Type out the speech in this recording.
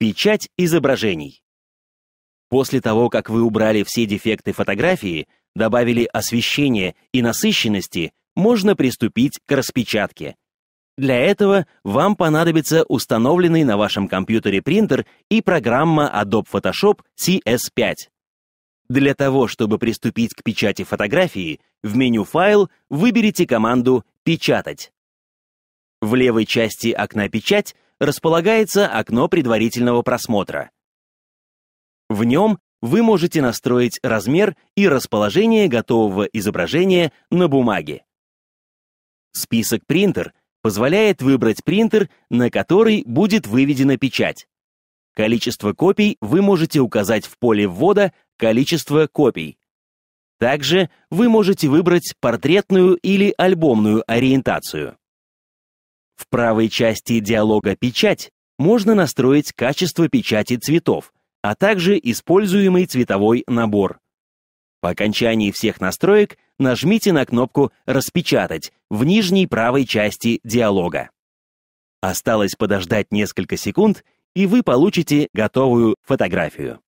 Печать изображений. После того, как вы убрали все дефекты фотографии, добавили освещение и насыщенности, можно приступить к распечатке. Для этого вам понадобится установленный на вашем компьютере принтер и программа Adobe Photoshop CS5. Для того, чтобы приступить к печати фотографии, в меню «Файл» выберите команду «Печатать». В левой части окна «Печать» располагается окно предварительного просмотра. В нем вы можете настроить размер и расположение готового изображения на бумаге. Список «Принтер» позволяет выбрать принтер, на который будет выведена печать. Количество копий вы можете указать в поле ввода «Количество копий». Также вы можете выбрать портретную или альбомную ориентацию правой части диалога «Печать» можно настроить качество печати цветов, а также используемый цветовой набор. По окончании всех настроек нажмите на кнопку «Распечатать» в нижней правой части диалога. Осталось подождать несколько секунд, и вы получите готовую фотографию.